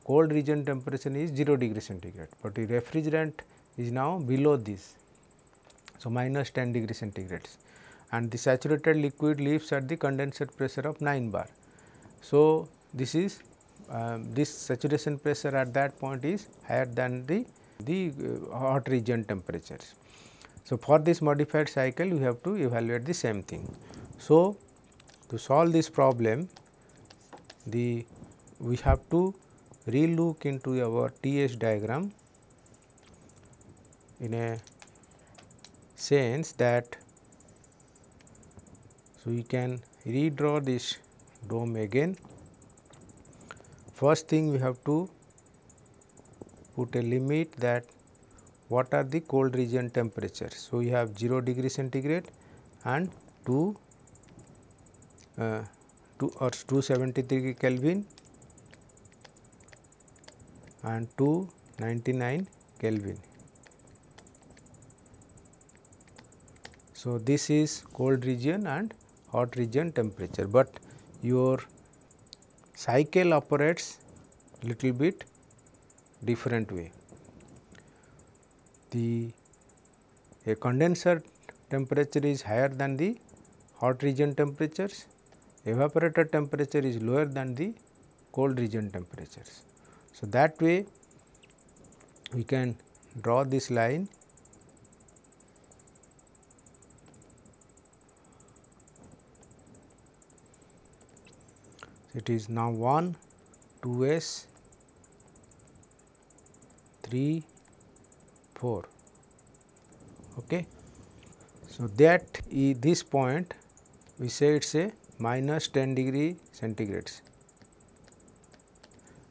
cold region temperature is 0 degree centigrade, but the refrigerant is now below this. So, minus 10 degree centigrade and the saturated liquid leaves at the condenser pressure of 9 bar. So, this is um, this saturation pressure at that point is higher than the the uh, hot region temperatures. So, for this modified cycle we have to evaluate the same thing. So, to solve this problem the we have to relook into our TS diagram in a sense that so we can redraw this dome again. First thing we have to put a limit that what are the cold region temperature. So, you have 0 degree centigrade and 2, uh, 2 or 273 Kelvin and 299 Kelvin. So, this is cold region and hot region temperature, but your cycle operates little bit different way. The a condenser temperature is higher than the hot region temperatures, evaporator temperature is lower than the cold region temperatures. So, that way we can draw this line it is now 1 2s 3, 4. Okay. So, that is this point we say it is a minus 10 degree centigrade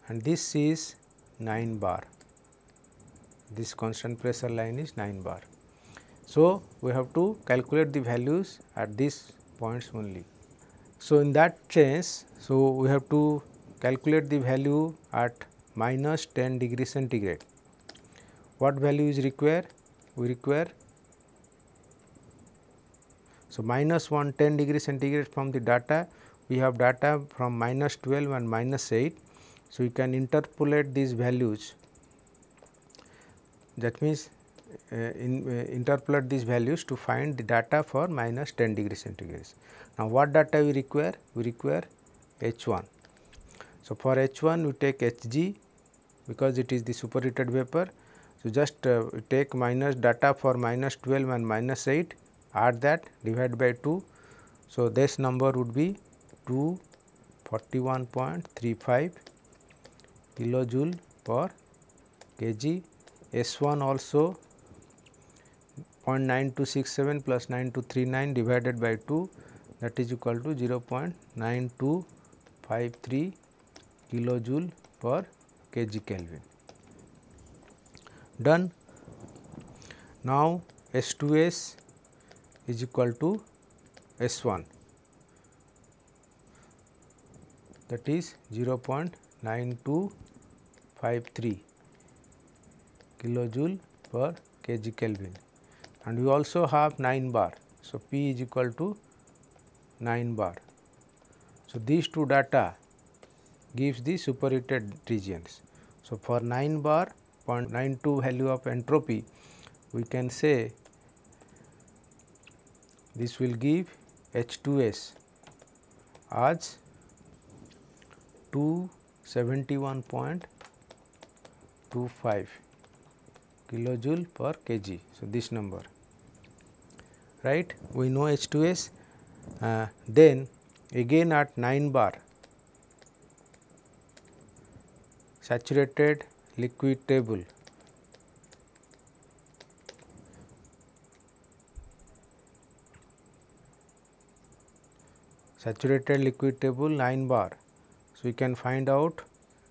and this is 9 bar this constant pressure line is 9 bar. So, we have to calculate the values at these points only. So, in that case, so we have to calculate the value at minus 10 degree centigrade what value is required? We require so minus 110 degree centigrade from the data, we have data from minus 12 and minus 8. So, you can interpolate these values that means uh, in, uh, interpolate these values to find the data for minus 10 degree centigrade. Now, what data we require? We require H 1. So, for H 1 we take H g because it is the superheated vapor so, just uh, take minus data for minus 12 and minus 8 add that divide by 2. So, this number would be 241.35 kilojoule per kg S 1 also 0.9267 plus 9239 divided by 2 that is equal to 0.9253 kilojoule per kg Kelvin done. Now, S2S is equal to S1 that is 0 0.9253 kilojoule per kg Kelvin and we also have 9 bar. So, P is equal to 9 bar. So, these two data gives the superheated regions. So, for 9 bar 0.92 value of entropy, we can say this will give H2S as 271.25 kilojoule per kg. So, this number right we know H2S uh, then again at 9 bar saturated liquid table. saturated liquid table 9 bar. So, we can find out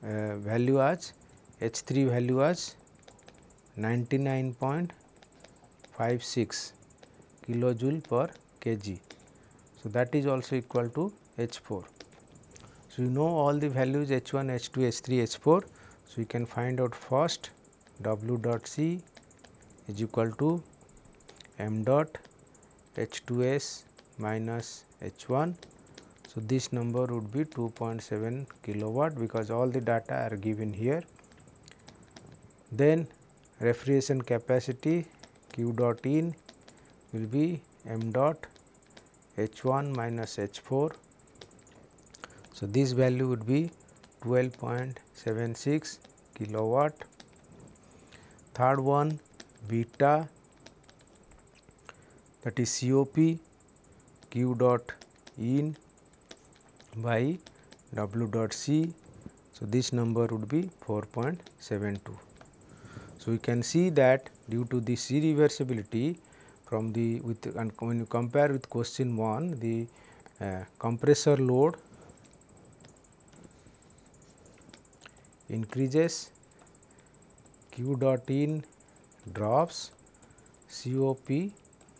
uh, value as H 3 value as 99.56 kilojoule per kg. So, that is also equal to H 4. So, you know all the values H 1, H 2, H 3, H 4 so, we can find out first W dot C is equal to m dot H 2 S minus H 1. So, this number would be 2.7 kilowatt because all the data are given here. Then refrigeration capacity Q dot in will be m dot H 1 minus H 4. So, this value would be 12.76 kilowatt. Third one beta that is COP Q dot in by W dot C. So, this number would be 4.72. So, we can see that due to this irreversibility from the with and when you compare with question 1 the uh, compressor load increases, Q dot in drops, COP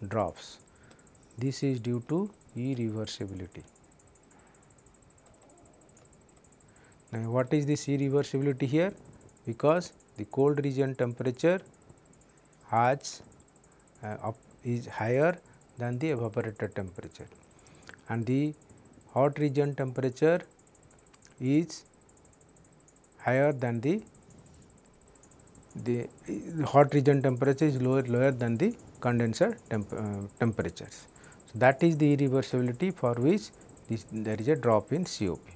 drops. This is due to irreversibility. Now, what is this irreversibility here? Because the cold region temperature has uh, up is higher than the evaporator temperature and the hot region temperature is higher than the the hot region temperature is lower lower than the condenser temp, uh, temperatures. So, that is the irreversibility for which this, there is a drop in COP.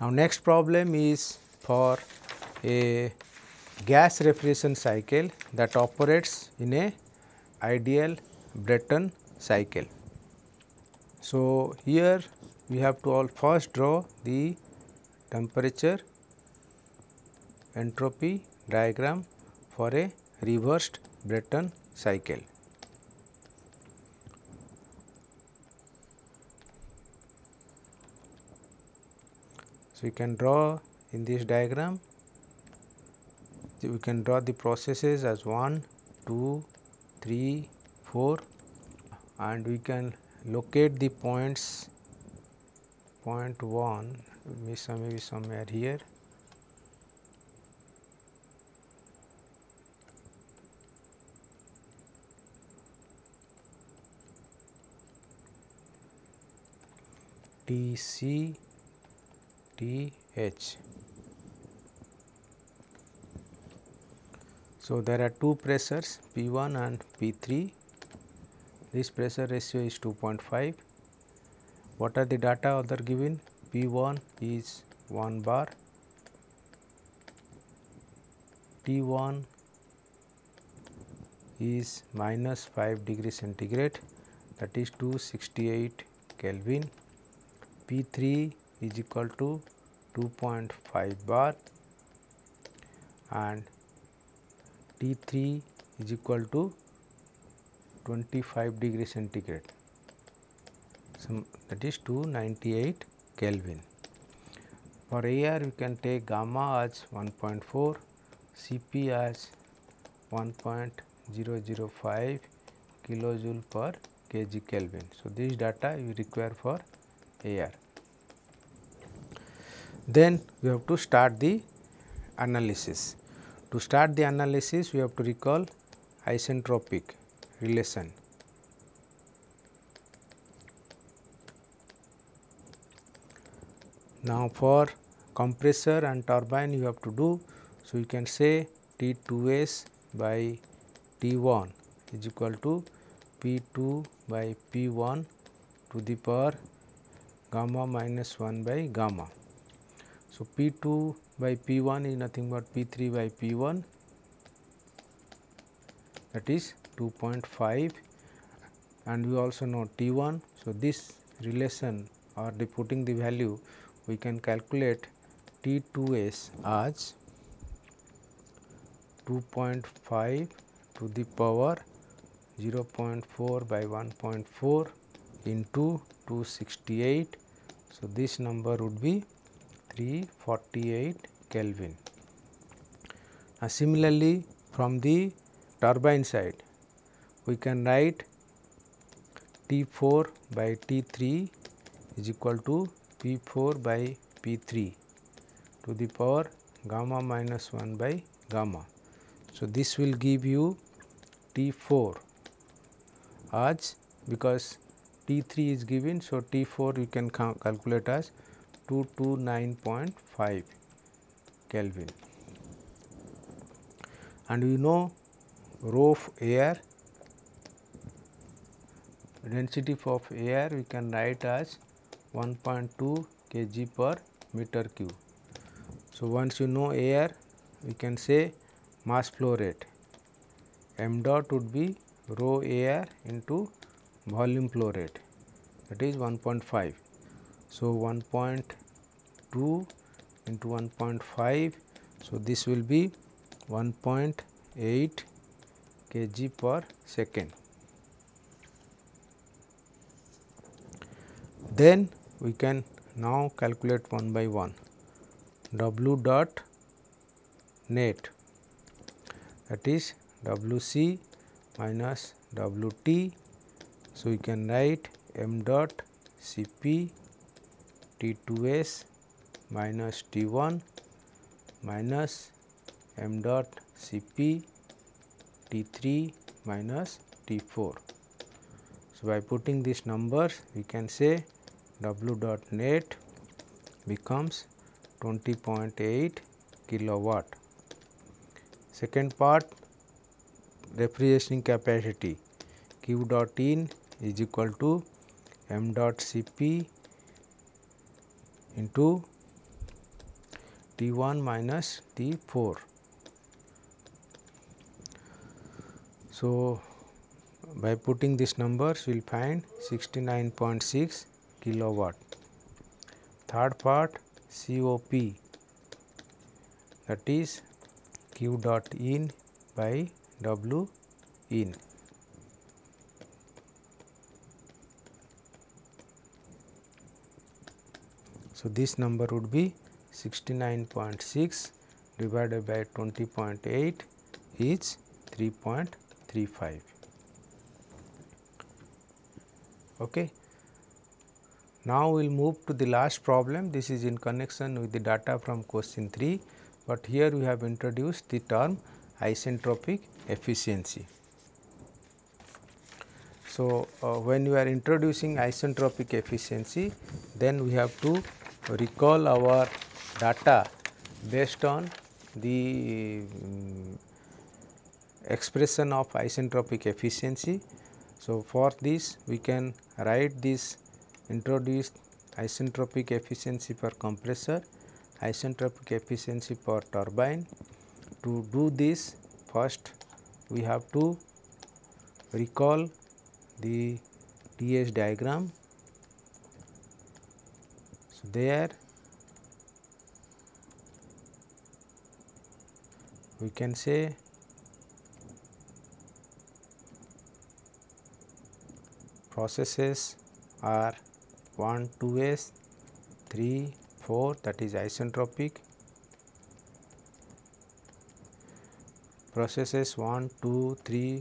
Now, next problem is for a gas refrigeration cycle that operates in a ideal Breton cycle. So, here we have to all first draw the temperature entropy diagram for a reversed Breton cycle. So, you can draw in this diagram, we can draw the processes as 1, 2, 3, 4 and we can locate the points point 1 would some maybe somewhere here TC So, there are two pressures P1 and P3. This pressure ratio is 2.5. What are the data other given? P 1 is 1 bar, T 1 is minus 5 degree centigrade that is 268 Kelvin, P 3 is equal to 2.5 bar and T 3 is equal to 25 degree centigrade. So, that is 298 Kelvin. For air we can take gamma as 1.4, Cp as 1.005 kilojoule per kg Kelvin. So, this data you require for air. Then we have to start the analysis. To start the analysis, we have to recall isentropic relation Now, for compressor and turbine you have to do. So, you can say T 2 s by T 1 is equal to P 2 by P 1 to the power gamma minus 1 by gamma. So, P 2 by P 1 is nothing but P 3 by P 1 that is 2.5 and we also know T 1. So, this relation or the putting the value we can calculate T2s as 2.5 to the power 0.4 by 1.4 into 268. So, this number would be 348 Kelvin. Now, similarly, from the turbine side, we can write T4 by T3 is equal to P 4 by P 3 to the power gamma minus 1 by gamma. So, this will give you T 4 as because T 3 is given. So, T 4 you can calculate as 229.5 Kelvin and we know rho of air density of air we can write as 1.2 kg per meter cube. So, once you know air we can say mass flow rate m dot would be rho air into volume flow rate that is 1.5. So, 1.2 into 1.5. So, this will be 1.8 kg per second. Then we can now calculate one by one w dot net that is w c minus w t. So, we can write m dot c p t 2 s minus t 1 minus m dot c p t 3 minus t 4. So, by putting these numbers we can say W dot net becomes 20.8 kilowatt. Second part refrigeration capacity Q dot in is equal to M dot Cp into T1 minus T4. So, by putting these numbers we will find 69.6 kilowatt. Third part COP that is Q dot in by W in. So, this number would be 69.6 divided by 20.8 is 3.35. Okay. Now, we will move to the last problem this is in connection with the data from question 3, but here we have introduced the term isentropic efficiency. So, uh, when you are introducing isentropic efficiency then we have to recall our data based on the um, expression of isentropic efficiency. So, for this we can write this introduced isentropic efficiency for compressor, isentropic efficiency for turbine. To do this first we have to recall the TS diagram. So, there we can say processes are 1 2s 3 4 that is isentropic processes 1 2 3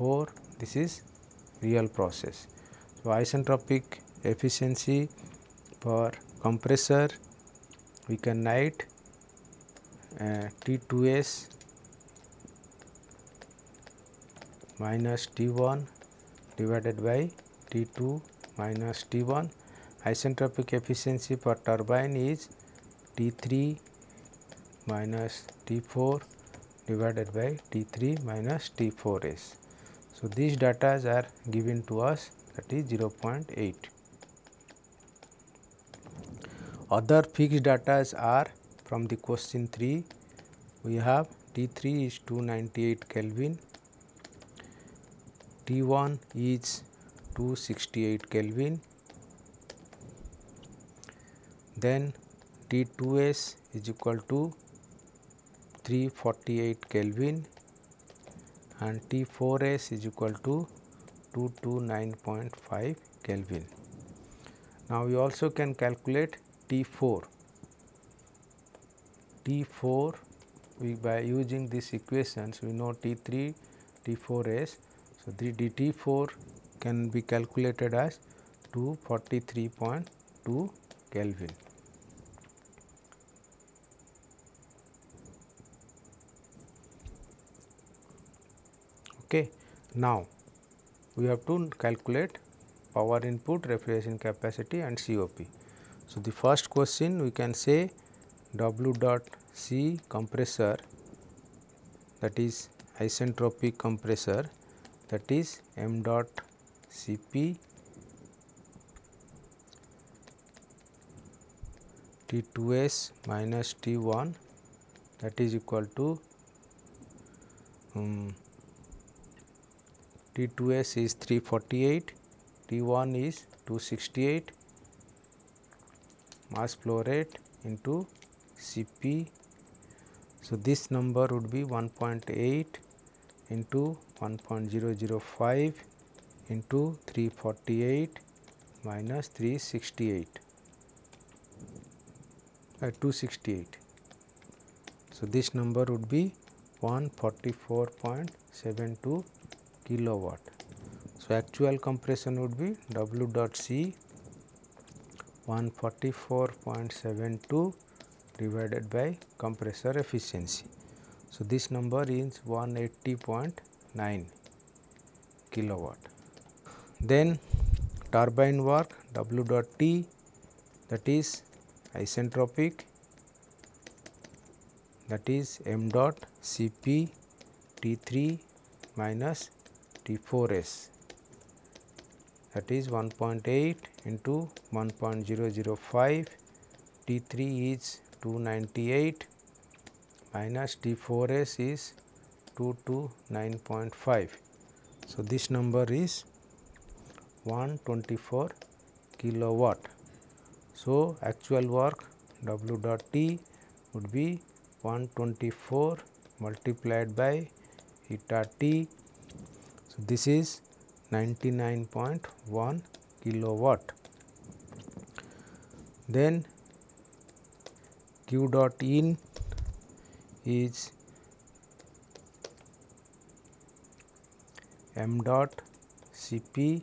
4 this is real process. So, isentropic efficiency for compressor we can write uh, T2S minus T1 divided by T2 minus T1. Isentropic efficiency per turbine is T3 minus T4 divided by T3 minus T4s. So, these data are given to us that is 0.8. Other fixed data are from the question 3 we have T3 is 298 Kelvin, T1 is 268 Kelvin. Then T2s is equal to 348 Kelvin and T4s is equal to 229.5 Kelvin. Now, we also can calculate T4. T4 we by using these equations we know T3, T4s. So, the dT4 can be calculated as 243.2 Kelvin. Okay. Now, we have to calculate power input, refrigeration capacity and COP. So, the first question we can say W dot C compressor that is isentropic compressor that is m dot Cp T2s minus T1 that is equal to um, T2s is 348, T1 is 268 mass flow rate into Cp. So, this number would be 1.8 into 1.005 into 348 minus 368 uh, 268. So, this number would be 144.72 kilowatt. So, actual compression would be W dot C 144.72 divided by compressor efficiency. So, this number is 180.9 kilowatt. Then turbine work W dot T that is isentropic that is m dot Cp T3 minus T4s that is 1.8 into 1.005 T3 is 298 minus T4s is 229.5. So, this number is 124 kilowatt. So, actual work W dot T would be 124 multiplied by eta T. So, this is 99.1 kilowatt. Then Q dot in is m dot Cp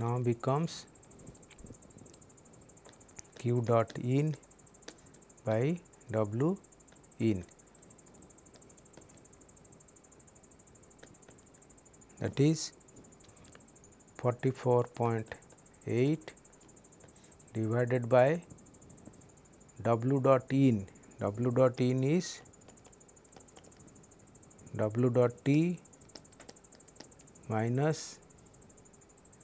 now becomes q dot in by w in that is 44.8 divided by w dot in w dot in is w dot t minus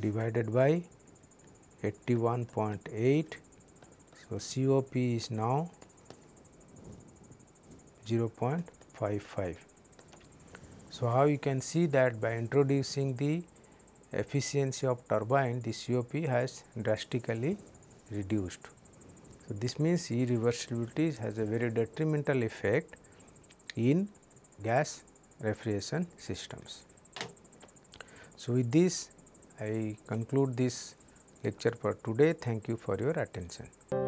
divided by 81.8. So, COP is now 0.55. So, how you can see that by introducing the efficiency of turbine the COP has drastically reduced. So, this means irreversibility has a very detrimental effect in gas refrigeration systems. So, with this I conclude this lecture for today. Thank you for your attention.